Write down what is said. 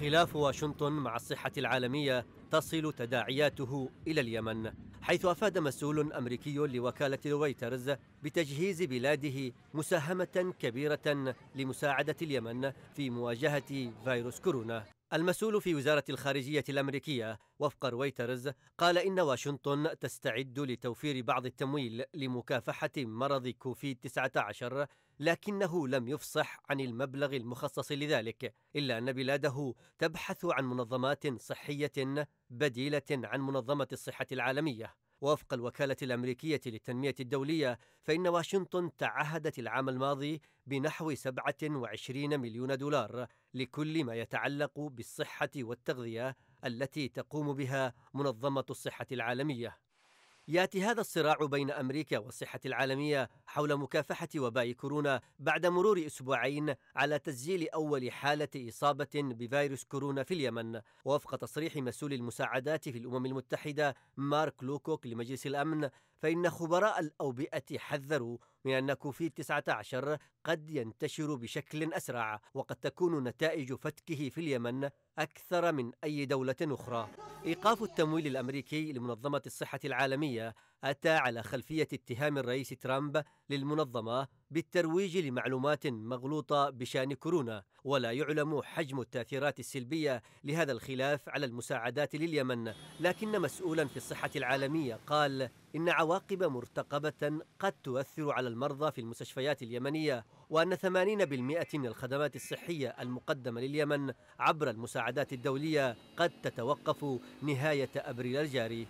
خلاف واشنطن مع الصحة العالمية تصل تداعياته إلى اليمن حيث أفاد مسؤول أمريكي لوكالة رويترز بتجهيز بلاده مساهمة كبيرة لمساعدة اليمن في مواجهة فيروس كورونا المسؤول في وزارة الخارجية الأمريكية وفق رويترز قال إن واشنطن تستعد لتوفير بعض التمويل لمكافحة مرض كوفيد 19 لكنه لم يفصح عن المبلغ المخصص لذلك إلا أن بلاده تبحث عن منظمات صحية بديلة عن منظمة الصحة العالمية ووفق الوكالة الأمريكية للتنمية الدولية فإن واشنطن تعهدت العام الماضي بنحو 27 مليون دولار لكل ما يتعلق بالصحة والتغذية التي تقوم بها منظمة الصحة العالمية ياتي هذا الصراع بين امريكا والصحه العالميه حول مكافحه وباء كورونا بعد مرور اسبوعين على تسجيل اول حاله اصابه بفيروس كورونا في اليمن ووفق تصريح مسؤول المساعدات في الامم المتحده مارك لوكوك لمجلس الامن فان خبراء الاوبئه حذروا من ان كوفيد 19 قد ينتشر بشكل اسرع وقد تكون نتائج فتكه في اليمن اكثر من اي دوله اخرى إيقاف التمويل الأمريكي لمنظمة الصحة العالمية أتى على خلفية اتهام الرئيس ترامب للمنظمة بالترويج لمعلومات مغلوطة بشأن كورونا ولا يعلم حجم التأثيرات السلبية لهذا الخلاف على المساعدات لليمن لكن مسؤولا في الصحة العالمية قال إن عواقب مرتقبة قد تؤثر على المرضى في المستشفيات اليمنية وأن 80% من الخدمات الصحية المقدمة لليمن عبر المساعدات الدولية قد تتوقف نهاية أبريل الجاري